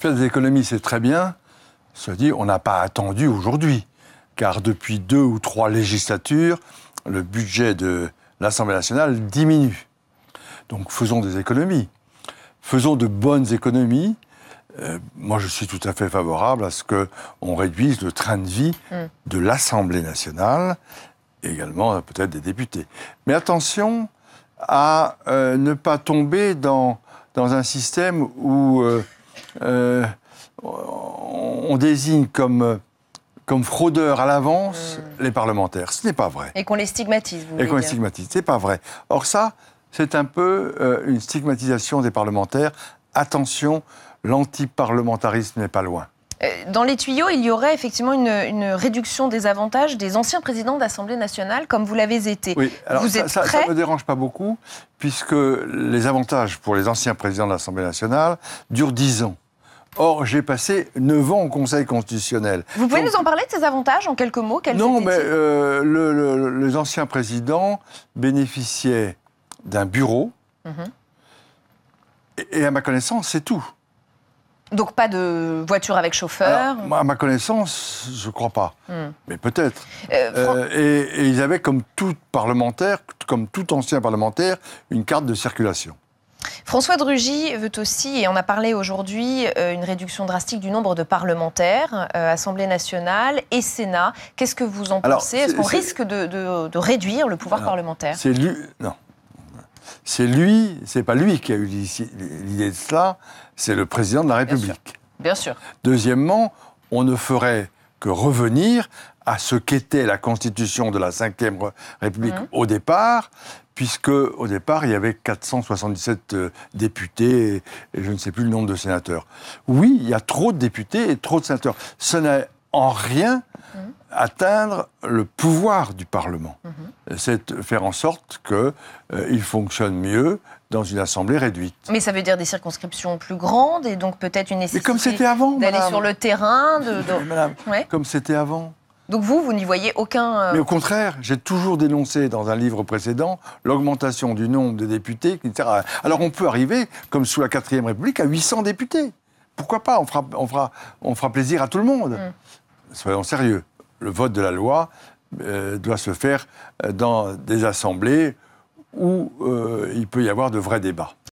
Faire des économies, c'est très bien. Se dit, on n'a pas attendu aujourd'hui, car depuis deux ou trois législatures, le budget de l'Assemblée nationale diminue. Donc faisons des économies. Faisons de bonnes économies. Euh, moi, je suis tout à fait favorable à ce qu'on réduise le train de vie mm. de l'Assemblée nationale, également peut-être des députés. Mais attention à euh, ne pas tomber dans, dans un système où... Euh, euh, on désigne comme, comme fraudeurs à l'avance mm. les parlementaires. Ce n'est pas vrai. Et qu'on les stigmatise, vous Et qu'on les stigmatise. Ce pas vrai. Or, ça, c'est un peu euh, une stigmatisation des parlementaires. Attention, l'antiparlementarisme n'est pas loin. Euh, dans les tuyaux, il y aurait effectivement une, réduction des avantages des anciens présidents d'Assemblée nationale, comme vous l'avez été. Oui, alors ça, êtes me dérange pas beaucoup, puisque les avantages pour les anciens présidents de l'Assemblée nationale durent dix ans. Or, j'ai passé 9 ans au Conseil constitutionnel. Vous pouvez nous en parler de ces avantages en quelques mots Non, mais euh, les anciens présidents bénéficiaient d'un bureau. Mhm. et, à ma connaissance, c'est tout. Donc pas de voiture avec chauffeur À ma connaissance, je crois pas. Hmm. Mais peut-être. Euh, euh, et ils avaient, comme tout parlementaire, comme tout ancien parlementaire, une carte de circulation. François Drugy veut aussi, et on a parlé aujourd'hui, euh, une réduction drastique du nombre de parlementaires, euh, Assemblée nationale et Sénat. Qu'est-ce que vous en pensez Est-ce qu'on risque de, réduire le pouvoir parlementaire C'est lui. Non. C'est lui, c'est pas lui qui a eu l'idée de cela, c'est le président de la République. Bien sûr. Deuxièmement, on ne ferait que revenir à ce qu'était la constitution de la Ve République mmh. au départ, puisque au départ, il y avait 477 euh, députés et, je ne sais plus le nombre de sénateurs. Oui, il y a trop de députés et trop de sénateurs. Ce n'est en rien mmh. atteindre le pouvoir du Parlement. Mmh c'est faire en sorte qu'il euh, il fonctionne mieux dans une assemblée réduite. Mais ça veut dire des circonscriptions plus grandes et donc peut-être une nécessité comme c'était avant, d'aller sur le terrain. De, Madame, Comme c'était avant. Donc vous, vous n'y voyez aucun... Euh, Mais au contraire, j'ai toujours dénoncé dans un livre précédent l'augmentation du nombre de députés, etc. Alors on peut arriver, comme sous la 4ème République, à 800 députés. Pourquoi pas on fera, plaisir à tout le monde. Mm. Soyons sérieux. Le vote de la loi euh, doit se faire euh, dans des assemblées où euh, il peut y avoir de vrais débats.